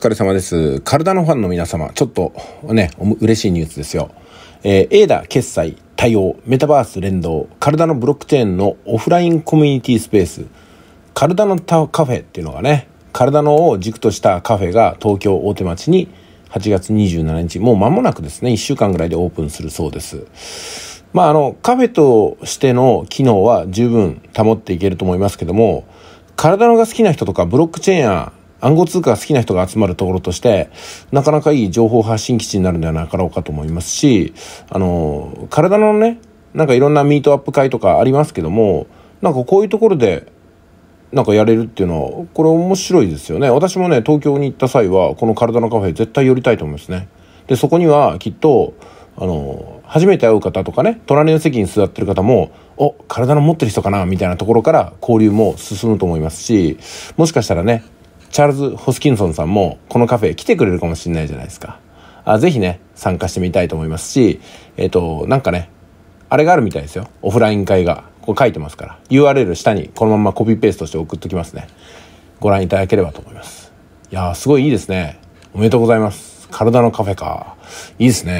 疲れ様です。体のファンの皆様、ちょっとね、嬉しいニュースですよ。えー、エーダ決済、対応、メタバース連動、体のブロックチェーンのオフラインコミュニティスペース、体のカフェっていうのがね、体のを軸としたカフェが東京大手町に8月27日、もう間もなくですね、1週間ぐらいでオープンするそうです。まあ、あの、カフェとしての機能は十分保っていけると思いますけども、体のが好きな人とかブロックチェーンや暗号通貨が好きな人が集まるところとして、なかなかいい情報発信基地になるんではなかろうかと思いますし、あの、体のね、なんかいろんなミートアップ会とかありますけども、なんかこういうところで、なんかやれるっていうのは、これ面白いですよね。私もね、東京に行った際は、この体のカフェ絶対寄りたいと思いますね。で、そこにはきっと、あの、初めて会う方とかね、隣の席に座ってる方も、お、体の持ってる人かなみたいなところから交流も進むと思いますし、もしかしたらね、チャールズ・ホスキンソンさんもこのカフェ来てくれるかもしれないじゃないですか。あぜひね、参加してみたいと思いますし、えっ、ー、と、なんかね、あれがあるみたいですよ。オフライン会が。ここ書いてますから。URL 下にこのままコピーペーストして送っときますね。ご覧いただければと思います。いやー、すごいいいですね。おめでとうございます。体のカフェか。いいですね。